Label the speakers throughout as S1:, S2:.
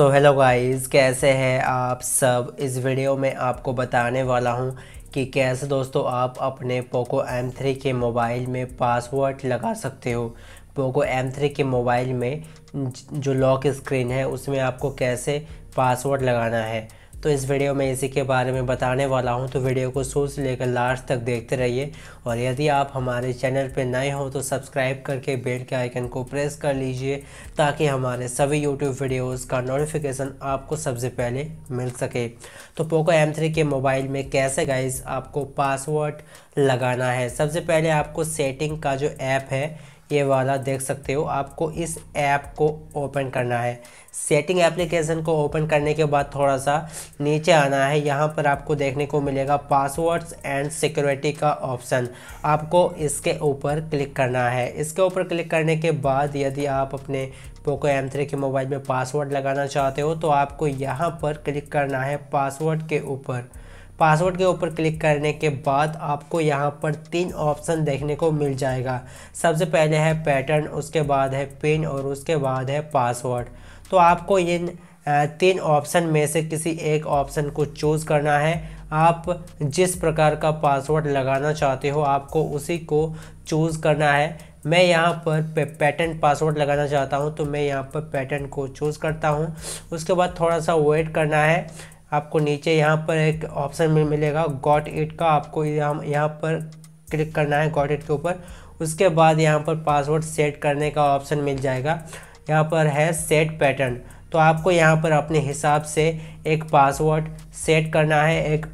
S1: so hello guys कैसे हैं आप सब इस वीडियो में आपको बताने वाला हूं कि कैसे दोस्तों आप अपने पोको M3 के मोबाइल में पासवर्ड लगा सकते हो पोको M3 के मोबाइल में जो लॉक स्क्रीन है उसमें आपको कैसे पासवर्ड लगाना है तो इस वीडियो में इसी के बारे में बताने वाला हूँ तो वीडियो को शुरू से लेकर लास्ट तक देखते रहिए और यदि आप हमारे चैनल पर नए हों तो सब्सक्राइब करके बेल के आइकन को प्रेस कर लीजिए ताकि हमारे सभी यूट्यूब वीडियोज़ का नोटिफिकेशन आपको सबसे पहले मिल सके तो पोको एम के मोबाइल में कैसे गाइज आपको पासवर्ड लगाना है सबसे पहले आपको सेटिंग का जो ऐप है ये वाला देख सकते हो आपको इस ऐप को ओपन करना है सेटिंग एप्लीकेशन को ओपन करने के बाद थोड़ा सा नीचे आना है यहाँ पर आपको देखने को मिलेगा पासवर्ड्स एंड सिक्योरिटी का ऑप्शन आपको इसके ऊपर क्लिक करना है इसके ऊपर क्लिक करने के बाद यदि आप अपने पोको एम थ्री के मोबाइल में पासवर्ड लगाना चाहते हो तो आपको यहाँ पर क्लिक करना है पासवर्ड के ऊपर पासवर्ड के ऊपर क्लिक करने के बाद आपको यहाँ पर तीन ऑप्शन देखने को मिल जाएगा सबसे पहले है पैटर्न उसके बाद है पिन और उसके बाद है पासवर्ड तो आपको इन तीन ऑप्शन में से किसी एक ऑप्शन को चूज़ करना है आप जिस प्रकार का पासवर्ड लगाना चाहते हो आपको उसी को चूज़ करना है मैं यहाँ पर पैटर्न पासवर्ड लगाना चाहता हूँ तो मैं यहाँ पर पैटर्न को चूज़ करता हूँ उसके बाद थोड़ा सा वेट करना है आपको नीचे यहाँ पर एक ऑप्शन में मिलेगा गॉट इट का आपको यहाँ यहाँ पर क्लिक करना है गॉट इट के ऊपर उसके बाद यहाँ पर पासवर्ड सेट करने का ऑप्शन मिल जाएगा यहाँ पर है सेट पैटर्न तो आपको यहाँ पर अपने हिसाब से एक पासवर्ड सेट करना है एक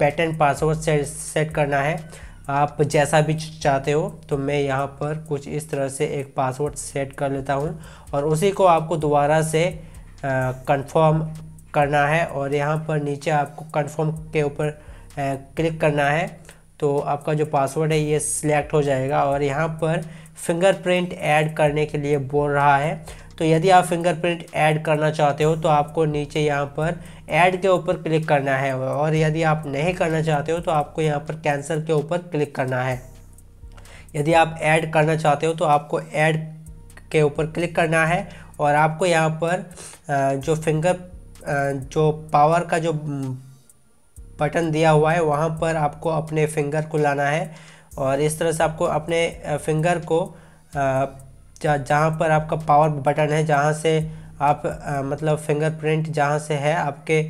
S1: पैटर्न पासवर्ड सेट सेट करना है आप जैसा भी चाहते हो तो मैं यहाँ पर कुछ इस तरह से एक पासवर्ड सेट कर लेता हूँ और उसी को आपको दोबारा से कंफर्म करना है और यहाँ पर नीचे आपको कंफर्म के ऊपर क्लिक करना है तो आपका जो पासवर्ड है ये सिलेक्ट हो जाएगा और यहाँ पर फिंगरप्रिंट ऐड करने के लिए बोल रहा है तो यदि आप फिंगरप्रिंट ऐड करना चाहते हो तो आपको नीचे यहाँ पर ऐड के ऊपर क्लिक करना है और यदि आप नहीं करना चाहते हो तो आपको यहाँ पर कैंसिल के ऊपर क्लिक करना है यदि आप ऐड करना चाहते हो तो आपको ऐड के ऊपर क्लिक करना है और आपको यहाँ पर जो फिंगर जो पावर का जो बटन दिया हुआ है वहाँ पर आपको अपने फिंगर को लाना है और इस तरह से आपको अपने फिंगर को जहाँ पर आपका पावर बटन है जहाँ से आप मतलब फिंगरप्रिंट जहाँ से है आपके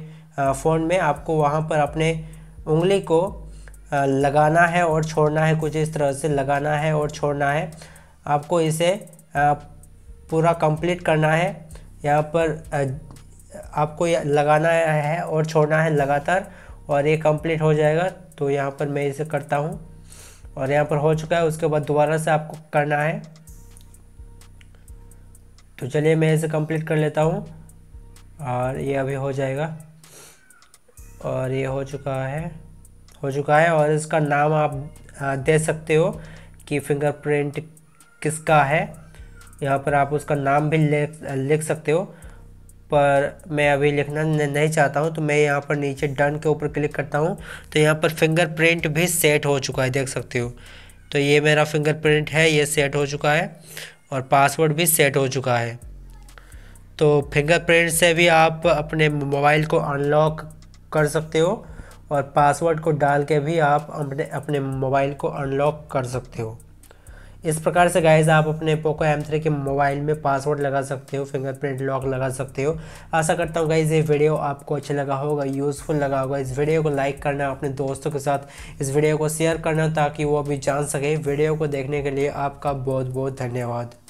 S1: फ़ोन में आपको वहाँ पर अपने उंगली को लगाना है और छोड़ना है कुछ इस तरह से लगाना है और छोड़ना है आपको इसे पूरा कंप्लीट करना है यहाँ पर आपको लगाना है और छोड़ना है लगातार और ये कंप्लीट हो जाएगा तो यहाँ पर मैं इसे करता हूँ और यहाँ पर हो चुका है उसके बाद दोबारा से आपको करना है तो चलिए मैं इसे कंप्लीट कर लेता हूँ और ये अभी हो जाएगा और ये हो चुका है हो चुका है और इसका नाम आप दे सकते हो कि फिंगरप्रिंट किसका है यहाँ पर आप उसका नाम भी लिख लिख सकते हो पर मैं अभी लिखना नहीं चाहता हूँ तो मैं यहाँ पर नीचे डन के ऊपर क्लिक करता हूँ तो यहाँ पर फिंगरप्रिंट भी सेट हो चुका है देख सकते हो तो ये मेरा फिंगरप्रिंट है ये सेट हो चुका है और पासवर्ड भी सेट हो चुका है तो फिंगरप्रिंट से भी आप अपने मोबाइल को अनलॉक कर सकते हो और पासवर्ड को डाल के भी आप अपने अपने मोबाइल को अनलॉक कर सकते हो इस प्रकार से गाइज आप अपने पोको एम थ्री के मोबाइल में पासवर्ड लगा सकते हो फिंगरप्रिंट लॉक लगा सकते हो आशा करता हूँ गाइज ये वीडियो आपको अच्छा लगा होगा यूज़फुल लगा होगा इस वीडियो को लाइक करना अपने दोस्तों के साथ इस वीडियो को शेयर करना ताकि वो भी जान सके वीडियो को देखने के लिए आपका बहुत बहुत धन्यवाद